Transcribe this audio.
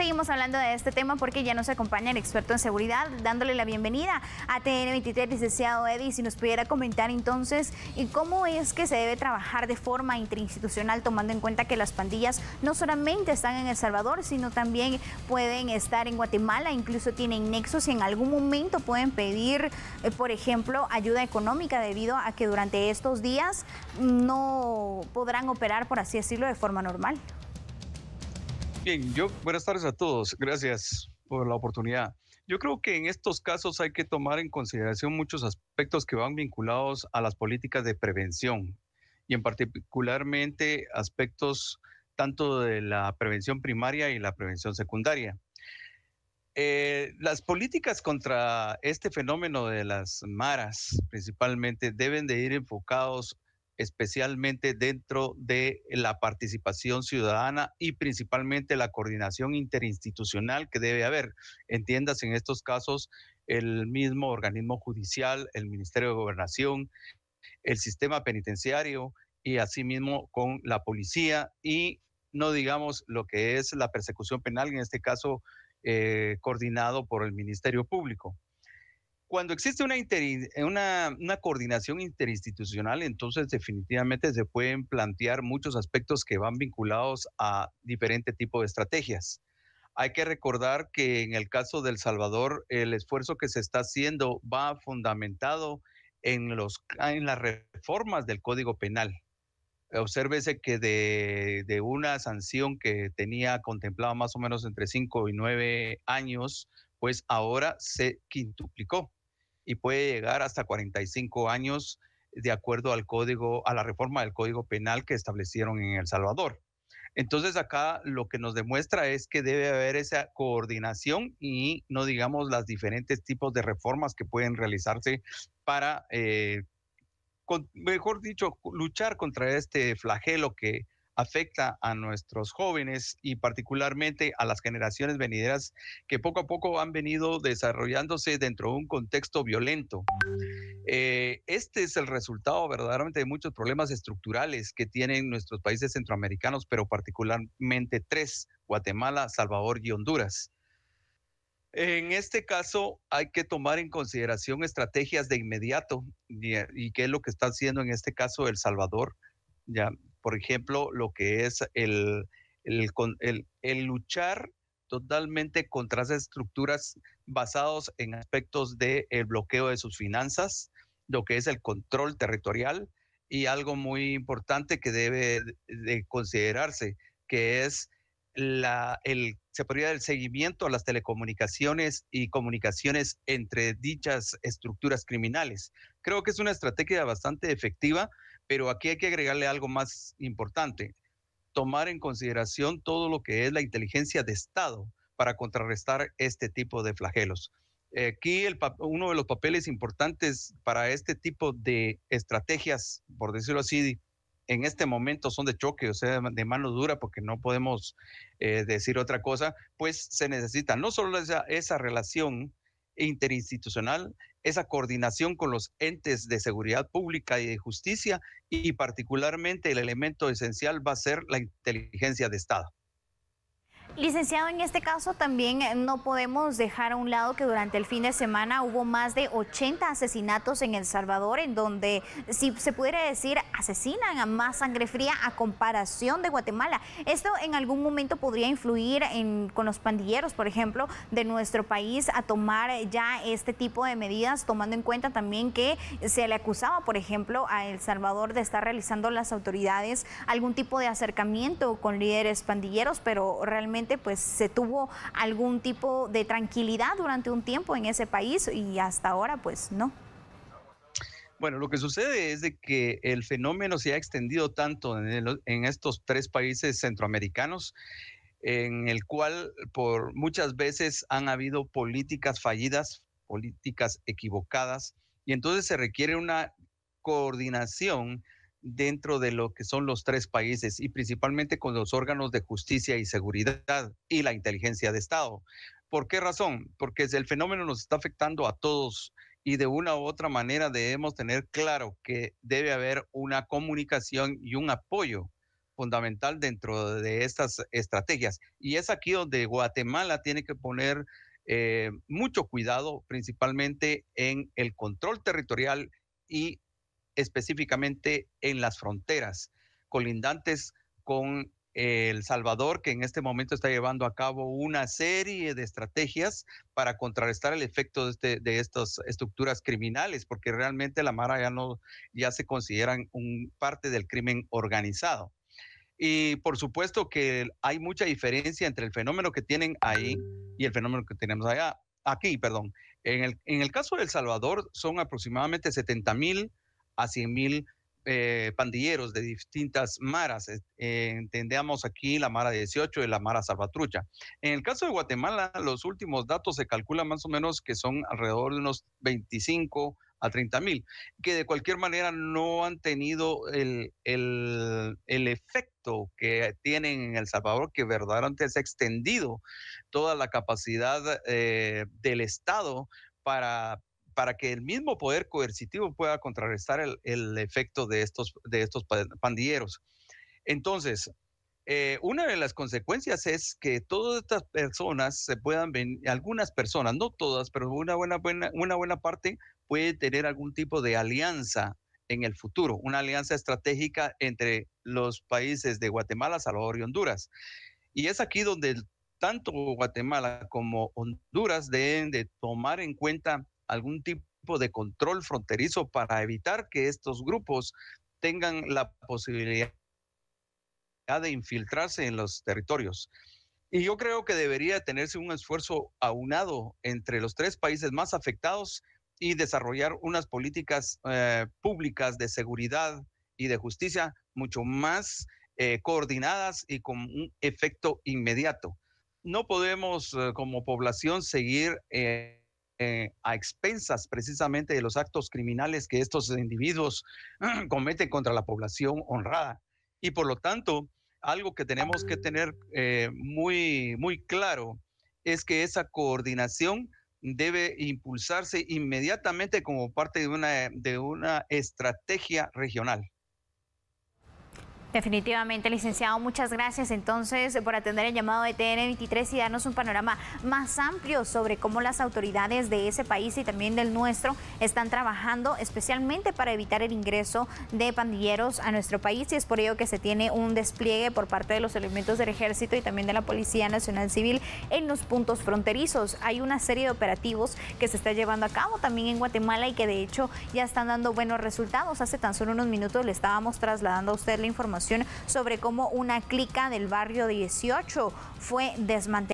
seguimos hablando de este tema porque ya nos acompaña el experto en seguridad, dándole la bienvenida a TN23, licenciado Eddie. Si nos pudiera comentar entonces eh, cómo es que se debe trabajar de forma interinstitucional, tomando en cuenta que las pandillas no solamente están en El Salvador, sino también pueden estar en Guatemala, incluso tienen nexos y en algún momento pueden pedir, eh, por ejemplo, ayuda económica debido a que durante estos días no podrán operar, por así decirlo, de forma normal. Bien, yo buenas tardes a todos. Gracias por la oportunidad. Yo creo que en estos casos hay que tomar en consideración muchos aspectos que van vinculados a las políticas de prevención y en particularmente aspectos tanto de la prevención primaria y la prevención secundaria. Eh, las políticas contra este fenómeno de las maras principalmente deben de ir enfocados especialmente dentro de la participación ciudadana y principalmente la coordinación interinstitucional que debe haber. Entiendas en estos casos el mismo organismo judicial, el Ministerio de Gobernación, el sistema penitenciario y asimismo con la policía y no digamos lo que es la persecución penal, en este caso eh, coordinado por el Ministerio Público cuando existe eh, una, coordinación interinstitucional, entonces definitivamente se pueden plantear muchos aspectos que van vinculados a diferente tipo de estrategias. Hay que recordar que en el caso del Salvador, el esfuerzo que se está haciendo va fundamentado en, los, en las reformas del Código Penal. Obsérvese que de, una sanción que tenía contemplada más o menos entre cinco y 9 años, pues ahora se quintuplicó y puede llegar hasta 45 años de acuerdo al código, a la reforma del código penal que establecieron en El Salvador. Entonces acá lo que nos demuestra es que debe haber esa coordinación y no digamos las diferentes tipos de reformas que pueden realizarse para, eh, mejor dicho, luchar contra este flagelo que afecta a nuestros jóvenes y particularmente a las generaciones venideras que poco a poco han venido desarrollándose dentro de un contexto violento. Eh, este es el resultado verdaderamente de muchos problemas estructurales que tienen nuestros países centroamericanos, pero particularmente tres, Guatemala, Salvador y Honduras. En este caso, hay que tomar en consideración estrategias de inmediato y, qué es lo que está haciendo en este caso El Salvador, ya por ejemplo, lo que es el, luchar totalmente contra esas estructuras basados en aspectos del bloqueo de sus finanzas, lo que es el control territorial y algo muy importante que debe de considerarse, que es la, el, se el seguimiento a las telecomunicaciones y comunicaciones entre dichas estructuras criminales. Creo que es una estrategia bastante efectiva pero aquí hay que agregarle algo más importante, tomar en consideración todo lo que es la inteligencia de Estado para contrarrestar este tipo de flagelos. Aquí uno de los papeles importantes para este tipo de estrategias, por decirlo así, en este momento son de choque, o sea, de mano dura, porque no podemos eh, decir otra cosa, pues se necesita no solo esa relación interinstitucional, esa coordinación con los entes de seguridad pública y de justicia y particularmente el elemento esencial va a ser la inteligencia de Estado. Licenciado, en este caso también eh, no podemos dejar a un lado que durante el fin de semana hubo más de 80 asesinatos en El Salvador, en donde, si se pudiera decir, asesinan a más sangre fría a comparación de Guatemala. ¿Esto en algún momento podría influir en, con los pandilleros, por ejemplo, de nuestro país a tomar ya este tipo de medidas, tomando en cuenta también que se le acusaba, por ejemplo, a El Salvador de estar realizando las autoridades algún tipo de acercamiento con líderes pandilleros, pero realmente pues se tuvo algún tipo de tranquilidad durante un tiempo en ese país y hasta ahora pues no. Bueno, lo que sucede es de que el fenómeno se ha extendido tanto en estos tres países centroamericanos en el cual por muchas veces han habido políticas fallidas, políticas equivocadas, y entonces se requiere una coordinación dentro de lo que son los tres países y principalmente con los órganos de justicia y seguridad y la inteligencia de Estado. ¿Por qué razón? Porque el fenómeno nos está afectando a todos y de una u otra manera debemos tener claro que debe haber una comunicación y un apoyo fundamental dentro de estas estrategias. Y es aquí donde Guatemala tiene que poner eh, mucho cuidado, principalmente en el control territorial y específicamente en las fronteras colindantes con el Salvador, que en este momento está llevando a cabo una serie de estrategias para contrarrestar el efecto este, de, estas estructuras criminales, porque realmente la Mara ya, no, ya se consideran un, parte del crimen organizado. Y por supuesto que hay mucha diferencia entre el fenómeno que tienen ahí y el fenómeno que tenemos allá, aquí, perdón. el, en el caso de El Salvador son aproximadamente 70 mil a 100 mil eh, pandilleros de distintas maras. Eh, eh, Entendemos aquí la Mara 18 y la Mara Salvatrucha. En el caso de Guatemala, los últimos datos se calculan más o menos que son alrededor de unos 25 a 30 mil, que de cualquier manera no han tenido el, efecto que tienen en El Salvador, que verdaderamente se ha extendido toda la capacidad del Estado para para que el mismo poder coercitivo pueda contrarrestar el, efecto de estos, de estos pandilleros. Entonces, eh, una de las consecuencias es que todas estas personas se puedan venir, algunas personas, no todas, pero una buena, buena, una buena parte puede tener algún tipo de alianza en el futuro, una alianza estratégica entre los países de Guatemala, Salvador y Honduras. Y es aquí donde tanto Guatemala como Honduras deben de tomar en cuenta algún tipo de control fronterizo para evitar que estos grupos tengan la posibilidad de infiltrarse en los territorios. Y yo creo que debería tenerse un esfuerzo aunado entre los tres países más afectados y desarrollar unas políticas eh, públicas de seguridad y de justicia mucho más eh, coordinadas y con un efecto inmediato. No podemos eh, como población seguir eh, a expensas precisamente de los actos criminales que estos individuos cometen contra la población honrada. Y por lo tanto, algo que tenemos que tener eh, muy, muy claro es que esa coordinación debe impulsarse inmediatamente como parte de una, de una estrategia regional. Definitivamente, licenciado, muchas gracias entonces por atender el llamado de TN23 y darnos un panorama más amplio sobre cómo las autoridades de ese país y también del nuestro están trabajando especialmente para evitar el ingreso de pandilleros a nuestro país y es por ello que se tiene un despliegue por parte de los elementos del ejército y también de la Policía Nacional Civil en los puntos fronterizos. Hay una serie de operativos que se está llevando a cabo también en Guatemala y que de hecho ya están dando buenos resultados. Hace tan solo unos minutos le estábamos trasladando a usted la información sobre cómo una clica del barrio 18 fue desmantelada.